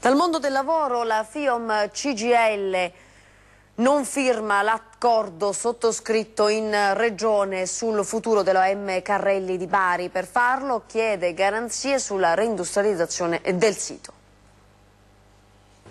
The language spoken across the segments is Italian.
Dal mondo del lavoro la FIOM CGL non firma l'accordo sottoscritto in regione sul futuro dell'OM Carrelli di Bari. Per farlo chiede garanzie sulla reindustrializzazione del sito.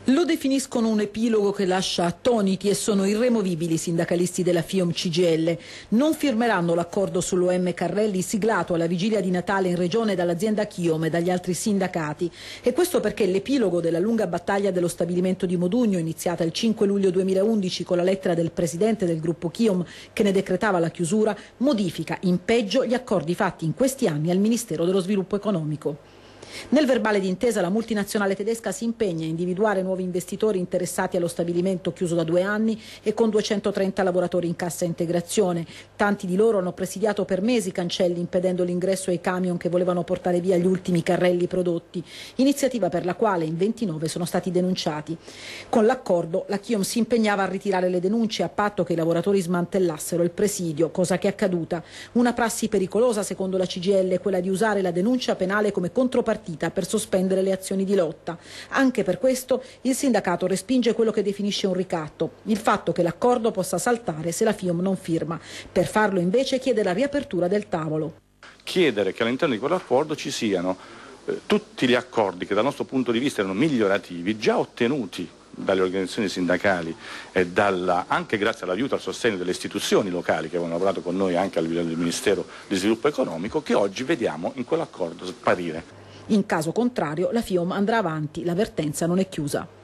Lo definiscono un epilogo che lascia attoniti e sono irremovibili i sindacalisti della FIOM CGL. Non firmeranno l'accordo sull'OM Carrelli siglato alla vigilia di Natale in regione dall'azienda Chiome e dagli altri sindacati. E questo perché l'epilogo della lunga battaglia dello stabilimento di Modugno, iniziata il 5 luglio 2011 con la lettera del presidente del gruppo Chiome che ne decretava la chiusura, modifica in peggio gli accordi fatti in questi anni al Ministero dello Sviluppo Economico. Nel verbale d'intesa la multinazionale tedesca si impegna a individuare nuovi investitori interessati allo stabilimento chiuso da due anni e con 230 lavoratori in cassa integrazione. Tanti di loro hanno presidiato per mesi i cancelli impedendo l'ingresso ai camion che volevano portare via gli ultimi carrelli prodotti, iniziativa per la quale in 29 sono stati denunciati. Con l'accordo la Chiom si impegnava a ritirare le denunce a patto che i lavoratori smantellassero il presidio, cosa che è accaduta. Una prassi pericolosa secondo la CGL è quella di usare la denuncia penale come contropartita partita per sospendere le azioni di lotta. Anche per questo il sindacato respinge quello che definisce un ricatto, il fatto che l'accordo possa saltare se la FIOM non firma. Per farlo invece chiede la riapertura del tavolo. Chiedere che all'interno di quell'accordo ci siano eh, tutti gli accordi che dal nostro punto di vista erano migliorativi, già ottenuti dalle organizzazioni sindacali e dalla, anche grazie all'aiuto e al sostegno delle istituzioni locali che avevano lavorato con noi anche a livello del Ministero di Sviluppo Economico, che oggi vediamo in quell'accordo sparire. In caso contrario la FIOM andrà avanti, l'avvertenza non è chiusa.